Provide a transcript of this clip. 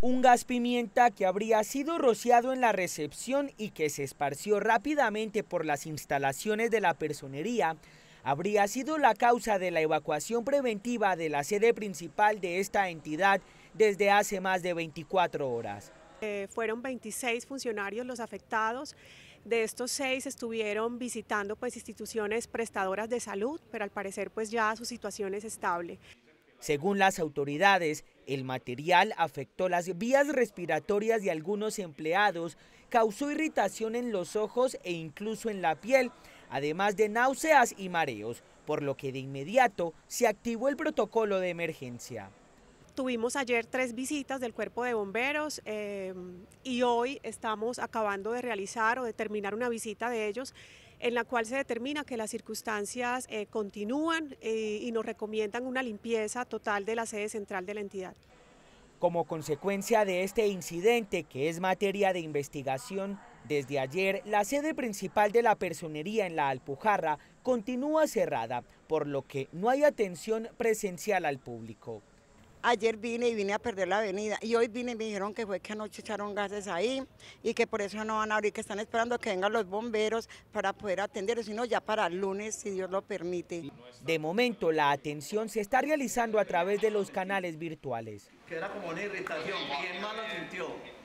Un gas pimienta que habría sido rociado en la recepción y que se esparció rápidamente por las instalaciones de la personería habría sido la causa de la evacuación preventiva de la sede principal de esta entidad desde hace más de 24 horas. Eh, fueron 26 funcionarios los afectados. De estos seis estuvieron visitando pues instituciones prestadoras de salud, pero al parecer pues ya su situación es estable. Según las autoridades, el material afectó las vías respiratorias de algunos empleados, causó irritación en los ojos e incluso en la piel, además de náuseas y mareos, por lo que de inmediato se activó el protocolo de emergencia. Tuvimos ayer tres visitas del cuerpo de bomberos em, y hoy estamos acabando de realizar o de terminar una visita de ellos en la cual se determina que las circunstancias eh, continúan eh, y nos recomiendan una limpieza total de la sede central de la entidad. Como consecuencia de este incidente, que es materia de investigación, desde ayer la sede principal de la personería en la Alpujarra continúa cerrada, por lo que no hay atención presencial al público. Ayer vine y vine a perder la avenida y hoy vine y me dijeron que fue que anoche echaron gases ahí y que por eso no van a abrir, que están esperando que vengan los bomberos para poder atender, sino ya para el lunes, si Dios lo permite. De momento, la atención se está realizando a través de los canales virtuales. Que era como una irritación, ¿quién más sintió?